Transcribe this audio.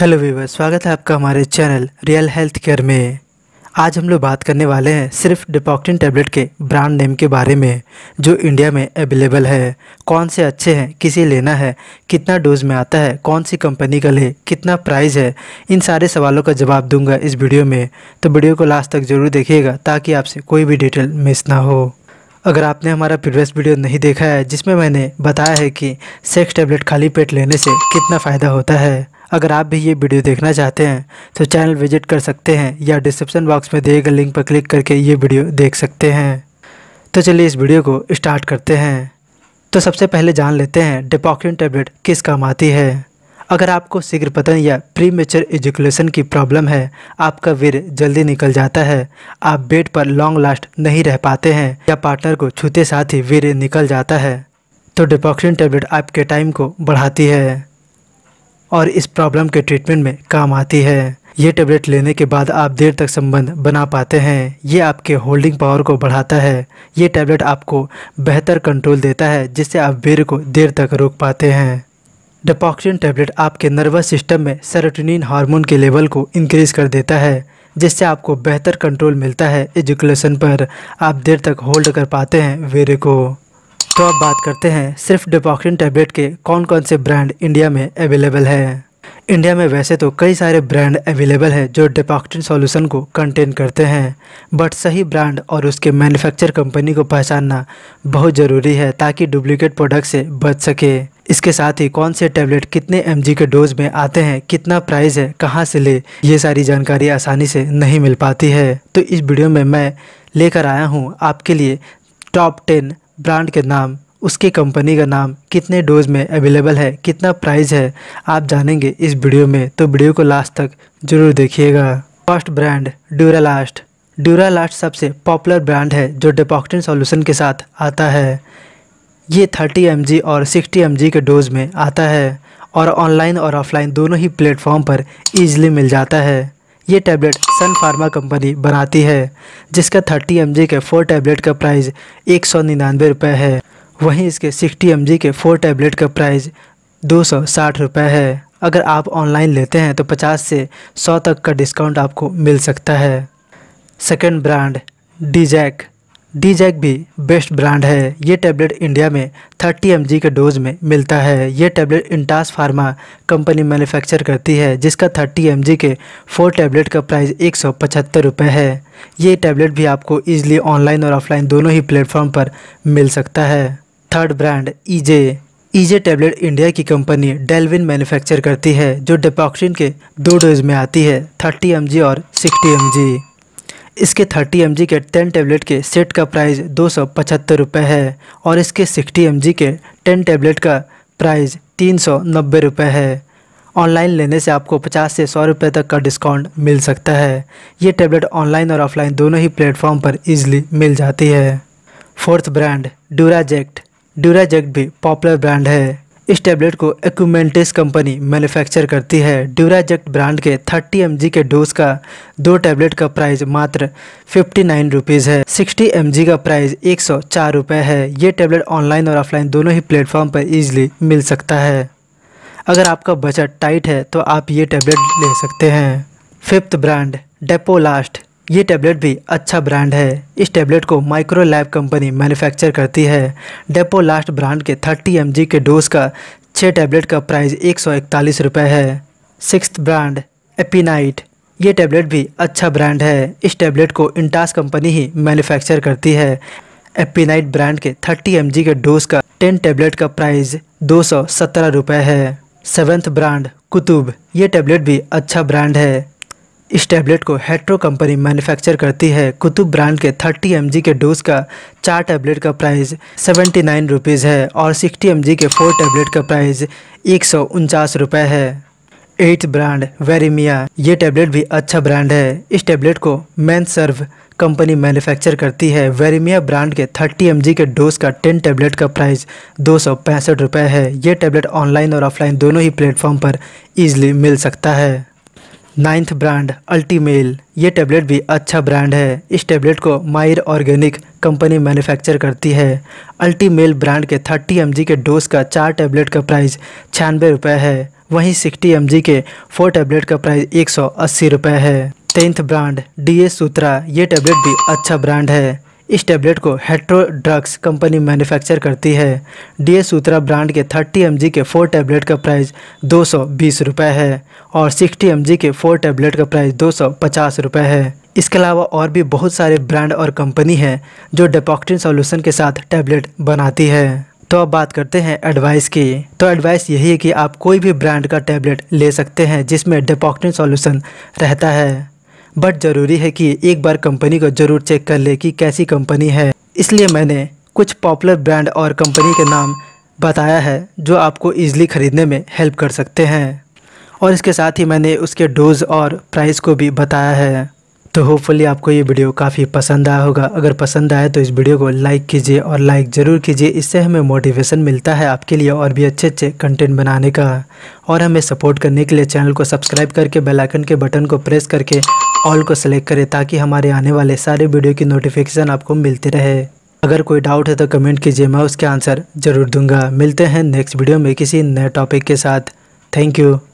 hello Weaver स्वागत है आपका हमारे चैनल रियल हेल्थ केयर में आज हम लोग बात करने वाले हैं सिर्फ डिपॉक्टिन टैबलेट के ब्रांड नेम के बारे में जो इंडिया में अवेलेबल है कौन से अच्छे हैं किसे लेना है कितना डोज में आता है कौन सी कंपनी का ले कितना प्राइस है इन सारे सवालों का जवाब दूंगा इस वीडियो में तो वीडियो को लास्ट तक ज़रूर देखिएगा ताकि आपसे कोई भी डिटेल मिस ना हो अगर आपने हमारा प्रीवियस वीडियो नहीं देखा है जिसमें मैंने बताया है कि सेक्स टैबलेट खाली पेट लेने से कितना फ़ायदा होता है अगर आप भी ये वीडियो देखना चाहते हैं तो चैनल विजिट कर सकते हैं या डिस्क्रिप्शन बॉक्स में दिए गए लिंक पर क्लिक करके ये वीडियो देख सकते हैं तो चलिए इस वीडियो को स्टार्ट करते हैं तो सबसे पहले जान लेते हैं डिपॉक्यून टैबलेट किस काम आती है अगर आपको शीघ्र पतन या प्री मेचर एजुकेशन की प्रॉब्लम है आपका वीर जल्दी निकल जाता है आप बेड पर लॉन्ग लास्ट नहीं रह पाते हैं या पार्टनर को छूते साथ ही वीर निकल जाता है तो डिपॉक्सिन टैबलेट आपके टाइम को बढ़ाती है और इस प्रॉब्लम के ट्रीटमेंट में काम आती है ये टेबलेट लेने के बाद आप देर तक संबंध बना पाते हैं ये आपके होल्डिंग पावर को बढ़ाता है ये टैबलेट आपको बेहतर कंट्रोल देता है जिससे आप वीर को देर तक रोक पाते हैं डपॉक्सिन टैबलेट आपके नर्वस सिस्टम में सेरोटोनिन हार्मोन के लेवल को इंक्रीज़ कर देता है जिससे आपको बेहतर कंट्रोल मिलता है एजुकेशन पर आप देर तक होल्ड कर पाते हैं वेरे को तो अब बात करते हैं सिर्फ डिपॉक्सिन टैबलेट के कौन कौन से ब्रांड इंडिया में अवेलेबल है इंडिया में वैसे तो कई सारे ब्रांड अवेलेबल हैं जो डिपॉक्टिन सॉल्यूशन को कंटेन करते हैं बट सही ब्रांड और उसके मैन्युफैक्चर कंपनी को पहचानना बहुत ज़रूरी है ताकि डुप्लीकेट प्रोडक्ट से बच सके इसके साथ ही कौन से टैबलेट कितने एम के डोज में आते हैं कितना प्राइस है कहाँ से ले ये सारी जानकारी आसानी से नहीं मिल पाती है तो इस वीडियो में मैं लेकर आया हूँ आपके लिए टॉप टेन ब्रांड के नाम उसकी कंपनी का नाम कितने डोज में अवेलेबल है कितना प्राइस है आप जानेंगे इस वीडियो में तो वीडियो को लास्ट तक जरूर देखिएगा फर्स्ट ब्रांड ड्यूरालास्ट ड्यूरालास्ट सबसे पॉपुलर ब्रांड है जो डिपॉक्टिन सॉल्यूशन के साथ आता है ये 30 एम और 60 एम के डोज में आता है और ऑनलाइन और ऑफलाइन दोनों ही प्लेटफॉर्म पर ईजिली मिल जाता है ये टैबलेट सन फार्मा कंपनी बनाती है जिसका 30 एम के फोर टैबलेट का प्राइस एक सौ निन्यानवे रुपये है वहीं इसके 60 एम के फोर टैबलेट का प्राइस दो सौ साठ रुपये है अगर आप ऑनलाइन लेते हैं तो 50 से 100 तक का डिस्काउंट आपको मिल सकता है सेकेंड ब्रांड डीजैक डी जैक भी बेस्ट ब्रांड है ये टैबलेट इंडिया में 30 एम के डोज में मिलता है ये tablet Intas pharma company manufacture करती है जिसका 30 एम के फोर टैबलेट का प्राइस एक सौ है ये टैबलेट भी आपको ईजिली ऑनलाइन और ऑफलाइन दोनों ही प्लेटफॉर्म पर मिल सकता है थर्ड ब्रांड ईजे ईजे टैबलेट इंडिया की कंपनी डेलविन मैन्युफैक्चर करती है जो डिपॉक्सिन के दो डोज में आती है थर्टी एम और सिक्सटी एम इसके 30 एम के 10 टैबलेट के सेट का प्राइस दो सौ पचहत्तर रुपये है और इसके 60 एम के 10 टैबलेट का प्राइस तीन सौ नब्बे रुपये है ऑनलाइन लेने से आपको 50 से 100 रुपये तक का डिस्काउंट मिल सकता है ये टैबलेट ऑनलाइन और ऑफलाइन दोनों ही प्लेटफॉर्म पर इजीली मिल जाती है फोर्थ ब्रांड ड्यूराजेक्ट ड्यूराजेक्ट भी पॉपुलर ब्रांड है इस टैबलेट को एक्यूमेंटिस कंपनी मैन्युफैक्चर करती है ड्यूराजेक्ट ब्रांड के 30 एम के डोज का दो टैबलेट का प्राइस मात्र फिफ्टी नाइन रुपीज़ है 60 एम का प्राइस एक सौ चार रुपये है ये टैबलेट ऑनलाइन और ऑफलाइन दोनों ही प्लेटफॉर्म पर ईजिली मिल सकता है अगर आपका बजट टाइट है तो आप ये टैबलेट ले सकते हैं फिफ्थ ब्रांड डेपोलास्ट ये टैबलेट भी अच्छा ब्रांड है इस टैबलेट को माइक्रो लैब कंपनी मैन्युफैक्चर करती है डेपो लास्ट ब्रांड के 30 एम के डोज का छः टैबलेट का प्राइस एक सौ है सिक्स ब्रांड एपिनाइट ये टैबलेट भी अच्छा ब्रांड है इस टैबलेट को इंटास कंपनी ही मैन्युफैक्चर करती है एपिनाइट ब्रांड के 30 एम के डोज का 10 टैबलेट का प्राइस दो सौ है सेवेंथ ब्रांड कुतुब ये टैबलेट भी अच्छा ब्रांड है इस टैबलेट को हेट्रो कंपनी मैन्युफैक्चर करती है कुतुब ब्रांड के 30 एम के डोज का चार टैबलेट का प्राइस सेवेंटी नाइन रुपीज़ है और 60 एम के फोर टैबलेट का प्राइस एक सौ रुपये है एट ब्रांड वेरीमिया ये टैबलेट भी अच्छा ब्रांड है इस टैबलेट को मैन सर्व कंपनी मैन्युफैक्चर करती है वेरीमिया ब्रांड के 30 एम के डोज का 10 टैबलेट का प्राइस दो रुपए है ये टैबलेट ऑनलाइन और ऑफलाइन दोनों ही प्लेटफॉर्म पर ईजिली मिल सकता है नाइन्थ ब्रांड अल्टीमेल ये टैबलेट भी अच्छा ब्रांड है इस टैबलेट को मायर ऑर्गेनिक कंपनी मैन्युफैक्चर करती है अल्टीमेल ब्रांड के 30 एम के डोज का चार टैबलेट का प्राइस छियानवे रुपये है वहीं 60 एम के फोर टैबलेट का प्राइस एक सौ है टेंथ ब्रांड डी ए सूत्रा ये टैबलेट भी अच्छा ब्रांड है इस टैबलेट को हेट्रो ड्रग्स कंपनी मैन्युफैक्चर करती है डी सूत्रा ब्रांड के 30 एम के फोर टैबलेट का प्राइस दो सौ है और 60 एम के फोर टैबलेट का प्राइस दो रुपए है इसके अलावा और भी बहुत सारे ब्रांड और कंपनी हैं जो डेपॉक्टिन सॉल्यूशन के साथ टैबलेट बनाती है तो अब बात करते हैं एडवाइस की तो एडवाइस यही है कि आप कोई भी ब्रांड का टैबलेट ले सकते हैं जिसमें डेपोक्टिन सॉल्यूशन रहता है बट ज़रूरी है कि एक बार कंपनी को ज़रूर चेक कर ले कि कैसी कंपनी है इसलिए मैंने कुछ पॉपुलर ब्रांड और कंपनी के नाम बताया है जो आपको ईजिली ख़रीदने में हेल्प कर सकते हैं और इसके साथ ही मैंने उसके डोज और प्राइस को भी बताया है तो होपफुली आपको ये वीडियो काफ़ी पसंद आया होगा अगर पसंद आए तो इस वीडियो को लाइक कीजिए और लाइक ज़रूर कीजिए इससे हमें मोटिवेशन मिलता है आपके लिए और भी अच्छे अच्छे कंटेंट बनाने का और हमें सपोर्ट करने के लिए चैनल को सब्सक्राइब करके बेलाइकन के बटन को प्रेस करके ऑल को सेलेक्ट करें ताकि हमारे आने वाले सारे वीडियो की नोटिफिकेशन आपको मिलती रहे अगर कोई डाउट है तो कमेंट कीजिए मैं उसके आंसर ज़रूर दूंगा मिलते हैं नेक्स्ट वीडियो में किसी नए टॉपिक के साथ थैंक यू